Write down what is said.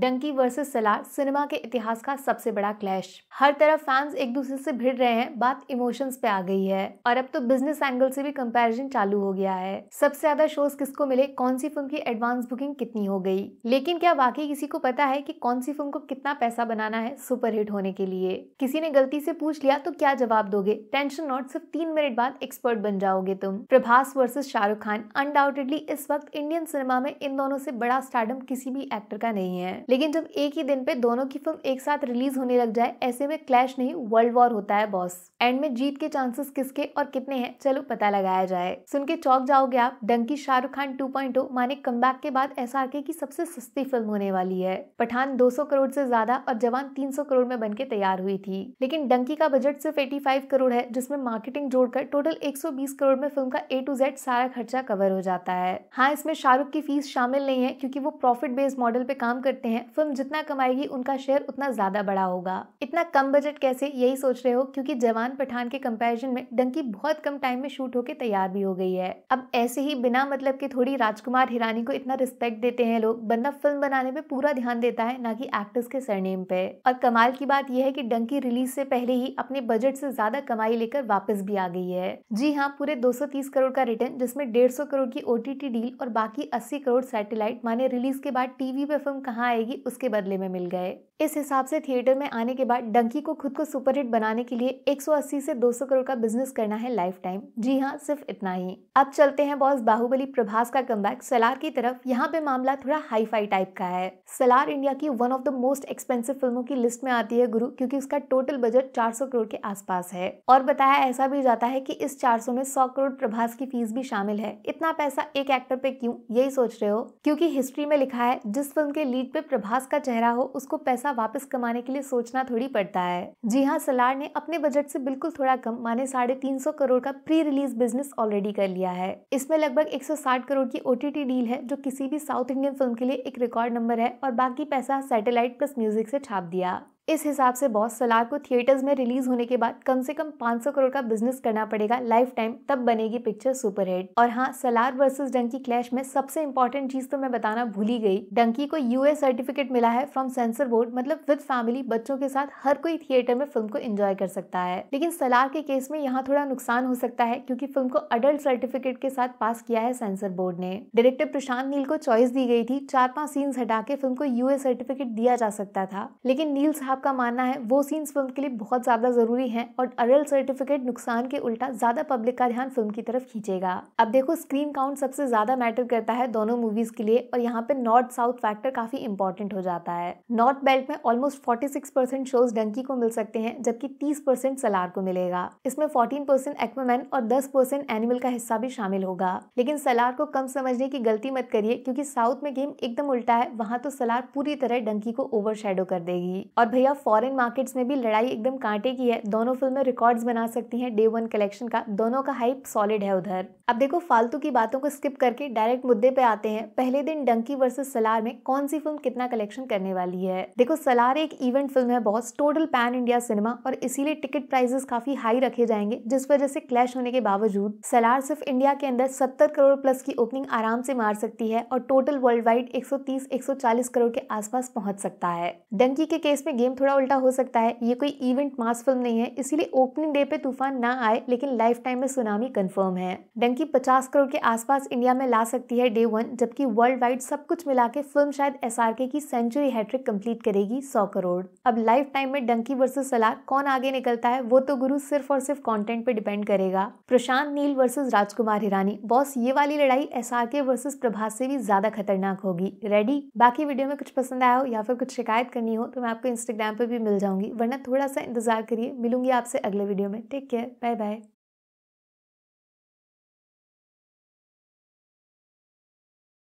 Dunki versus Salaar cinema के इतिहास का सबसे बड़ा क्लैश हर तरफ फैंस एक दूसरे से भिड़ रहे हैं बात इमोशंस पे आ गई है और अब तो बिजनेस एंगल से भी कंपैरिजन चालू हो गया है सबसे ज्यादा शोज किसको मिले कौन सी फिल्म की एडवांस बुकिंग कितनी हो गई लेकिन क्या वाकई किसी को पता है की कौन सी फिल्म को कितना पैसा बनाना है सुपरहिट होने के लिए किसी ने गलती से पूछ लिया तो क्या जवाब दोगे टेंशन नॉट सिर्फ तीन मिनट बाद एक्सपर्ट बन जाओगे तुम प्रभास वर्सेज शाहरुख खान अनडाउटेडली इस वक्त इंडियन सिनेमा में इन दोनों से बड़ा स्टार्डम किसी भी एक्टर का नहीं है लेकिन जब एक ही दिन पे दोनों की फिल्म एक साथ रिलीज होने लग जाए ऐसे में क्लैश नहीं वर्ल्ड वॉर होता है बॉस एंड में जीत के चांसेस किसके और कितने हैं चलो पता लगाया जाए सुन के चौक जाओगे आप डंकी शाहरुख खान 2.0 माने कम के बाद एस की सबसे सस्ती फिल्म होने वाली है पठान 200 करोड़ से ज्यादा और जवान 300 करोड़ में बनके तैयार हुई थी लेकिन डंकी का बजट सिर्फ 85 करोड़ है जिसमें मार्केटिंग जोड़कर टोटल 120 करोड़ में फिल्म का ए टू जेड सारा खर्चा कवर हो जाता है हाँ इसमें शाहरुख की फीस शामिल नहीं है क्यूँकी वो प्रॉफिट बेस्ड मॉडल पे काम करते हैं हैं फिल्म जितना कमाएगी उनका शेयर उतना ज्यादा बड़ा होगा इतना कम बजट कैसे यही सोच रहे हो क्योंकि जवान पठान के कंपैरिजन में डंकी बहुत कम टाइम में शूट होकर तैयार भी हो गई है अब ऐसे ही बिना मतलब के थोड़ी राजकुमार हिरानी को इतना रिस्पेक्ट देते हैं लोग बंदा फिल्म बनाने में पूरा ध्यान देता है ना कि एक्टर्स के सरनेम पे और कमाल की बात यह है की डंकी रिलीज से पहले ही अपने बजट से ज्यादा कमाई लेकर वापस भी आ गई है जी हाँ पूरे दो करोड़ का रिटर्न जिसमें डेढ़ करोड़ की ओटीटी डील और बाकी अस्सी करोड़ सैटेलाइट माने रिलीज के बाद टीवी पे फिल्म कहाँ आएगी उसके बदले में मिल गए इस हिसाब से थिएटर में आने के बाद डंकी को खुद को सुपरहिट बनाने के लिए 180 से 200 करोड़ का बिजनेस करना है लाइफ टाइम जी हाँ सिर्फ इतना ही अब चलते हैं बॉस बाहुबली प्रभास का कम सलार की तरफ यहाँ पे मामला थोड़ा हाई फाई टाइप का है सलार इंडिया की one of the most expensive फिल्मों की लिस्ट में आती है गुरु क्योंकि उसका टोटल बजट चार करोड़ के आसपास है और बताया ऐसा भी जाता है की इस चार में सौ करोड़ प्रभास की फीस भी शामिल है इतना पैसा एक एक्टर पे क्यूँ यही सोच रहे हो क्यूँकी हिस्ट्री में लिखा है जिस फिल्म के लीड पे प्रभास का चेहरा हो उसको पैसा पैसा वापस कमाने के लिए सोचना थोड़ी पड़ता है जी हाँ सलार ने अपने बजट से बिल्कुल थोड़ा कम माने साढ़े तीन सौ करोड़ का प्री रिलीज बिजनेस ऑलरेडी कर लिया है इसमें लगभग एक सौ साठ करोड़ की ओटीटी डील है जो किसी भी साउथ इंडियन फिल्म के लिए एक रिकॉर्ड नंबर है और बाकी पैसा सैटेलाइट प्लस म्यूजिक से छाप दिया इस हिसाब से बॉस सलार को थिएटर्स में रिलीज होने के बाद कम से कम 500 करोड़ का बिजनेस करना पड़ेगा लाइफ टाइम तब बनेगी पिक्चर सुपरहिट और हाँ सलार वर्सेस डंकी क्लैश में सबसे इम्पोर्टेंट चीज तो मैं बताना भूली गई डंकी को यूएस सर्टिफिकेट मिला है फ्रॉम सेंसर बोर्ड मतलब विद फैमिली बच्चों के साथ हर कोई थिएटर में फिल्म को एंजॉय कर सकता है लेकिन सलार के केस में यहाँ थोड़ा नुकसान हो सकता है क्यूँकी फिल्म को अडल्ट सर्टिफिकेट के साथ पास किया है सेंसर बोर्ड ने डायरेक्टर प्रशांत नील को चॉइस दी गई थी चार पांच सीन्स हटा के फिल्म को यूएस सर्टिफिकेट दिया जा सकता था लेकिन नील साहब का मानना है वो सीन्स फिल्म के लिए बहुत ज़्यादा ज़रूरी हैं और अरल सर्टिफिकेट नुकसान के उल्टा ज़्यादा पब्लिक का ध्यान फिल्म की तरफ खींचेगा अब देखो स्क्रीन काउंट सबसे ज़्यादा मैटर करता है दोनों मूवीज़ के लिए और यहाँ पे नॉर्थ साउथ फैक्टर काफ़ी इंपॉर्टेंट हो जाता है नॉर्थ बेल्ट में almost forty percent shows Dunki को मिल सकते हैं जबकि तीस परसेंट सलार को मिलेगा इसमें फोर्टीन परसेंट एक्वामैन और दस परसेंट एनिमल का हिस्सा भी शामिल होगा लेकिन सलार को कम समझने की गलती मत करिए क्योंकि साउथ में गेम एकदम उल्टा है वहाँ तो सलार पूरी तरह डंकी को ओवर कर देगी और भैया इंडिया फॉरेन मार्केट्स में भी लड़ाई एकदम कांटे की है दोनों फिल्में रिकॉर्ड्स बना सकती हैं डे वन कलेक्शन का दोनों का हाइप सॉलिड है उधर अब देखो फालतू की बातों को स्किप करके डायरेक्ट मुद्दे पे आते हैं पहले दिन डंकी वर्सेस सलार में कौन सी फिल्म कितना कलेक्शन करने वाली है देखो सलार एक इवेंट फिल्म है बहुत टोटल पैन इंडिया सिनेमा और इसीलिए टिकट प्राइजेस काफी हाई रखे जाएंगे जिस वजह से क्लैश होने के बावजूद सलार सिर्फ इंडिया के अंदर सत्तर करोड़ प्लस की ओपनिंग आराम से मार सकती है और टोटल वर्ल्ड वाइड एक सौ करोड़ के आसपास पहुंच सकता है डंकी के केस में गेम थोड़ा उल्टा हो सकता है ये कोई इवेंट मास फिल्म नहीं है इसीलिए ओपनिंग डे पे तूफान ना आए लेकिन लाइफ टाइम में सुनामी कंफर्म है डंकी 50 करोड़ के आसपास इंडिया में ला सकती है डे वन जबकि वर्ल्ड वाइड सब कुछ मिला के फिल्म शायद एस की सेंचुरी हैट्रिक कम्प्लीट करेगी सौ करोड़ अब लाइफ टाइम में डंकी वर्सेज सलार कौन आगे निकलता है वो तो गुरु सिर्फ और सिर्फ कॉन्टेंट पे डिपेंड करेगा प्रशांत नील वर्सेज राजकुमार हिरानी बॉस ये वाली लड़ाई S R K versus Prabhas से भी ज्यादा खतरनाक होगी रेडी बाकी वीडियो में कुछ पसंद आया हो या फिर कुछ शिकायत करनी हो तो मैं आपको इंस्टाग्राम इंस्टाग्राम पर भी मिल जाऊंगी वरना थोड़ा सा इंतज़ार करिए मिलूंगी आपसे अगले वीडियो में टेक केयर बाय बाय